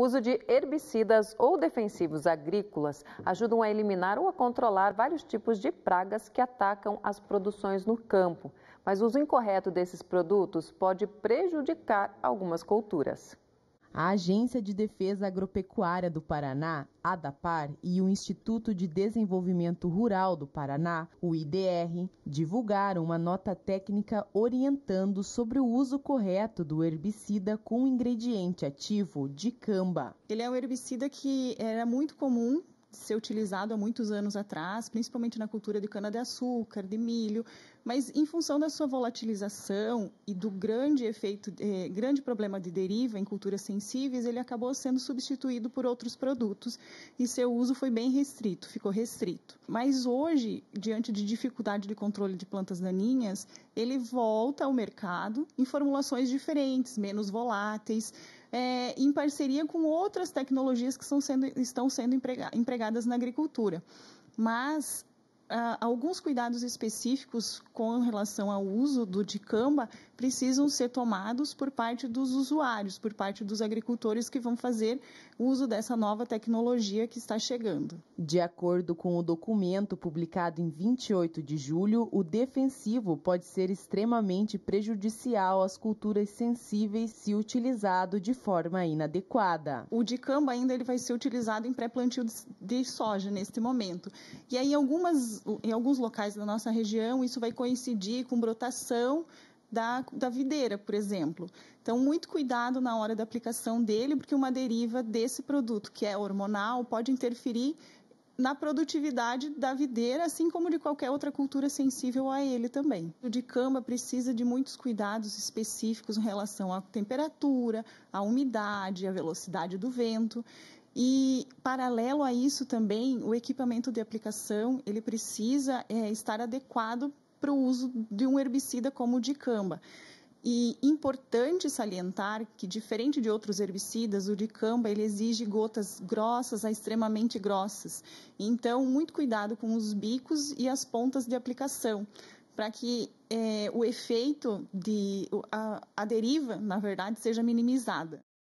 O uso de herbicidas ou defensivos agrícolas ajudam a eliminar ou a controlar vários tipos de pragas que atacam as produções no campo. Mas o uso incorreto desses produtos pode prejudicar algumas culturas. A Agência de Defesa Agropecuária do Paraná, ADAPAR, e o Instituto de Desenvolvimento Rural do Paraná, o IDR, divulgaram uma nota técnica orientando sobre o uso correto do herbicida com ingrediente ativo dicamba. Ele é um herbicida que era muito comum ser utilizado há muitos anos atrás, principalmente na cultura de cana-de-açúcar, de milho, mas em função da sua volatilização e do grande efeito, eh, grande problema de deriva em culturas sensíveis, ele acabou sendo substituído por outros produtos e seu uso foi bem restrito, ficou restrito. Mas hoje, diante de dificuldade de controle de plantas daninhas, ele volta ao mercado em formulações diferentes, menos voláteis, eh, em parceria com outras tecnologias que sendo, estão sendo empregadas na agricultura. Mas ah, alguns cuidados específicos com relação ao uso do dicamba precisam ser tomados por parte dos usuários, por parte dos agricultores que vão fazer uso dessa nova tecnologia que está chegando. De acordo com o documento publicado em 28 de julho, o defensivo pode ser extremamente prejudicial às culturas sensíveis se utilizado de forma inadequada. O dicamba ainda ele vai ser utilizado em pré-plantio de soja neste momento. E aí algumas em alguns locais da nossa região, isso vai coincidir com brotação da, da videira, por exemplo. Então, muito cuidado na hora da aplicação dele, porque uma deriva desse produto, que é hormonal, pode interferir na produtividade da videira, assim como de qualquer outra cultura sensível a ele também. O de cama precisa de muitos cuidados específicos em relação à temperatura, à umidade, à velocidade do vento. E paralelo a isso também, o equipamento de aplicação ele precisa é, estar adequado para o uso de um herbicida como o dicamba. E importante salientar que, diferente de outros herbicidas, o dicamba ele exige gotas grossas a extremamente grossas. Então, muito cuidado com os bicos e as pontas de aplicação, para que é, o efeito de a, a deriva, na verdade, seja minimizada.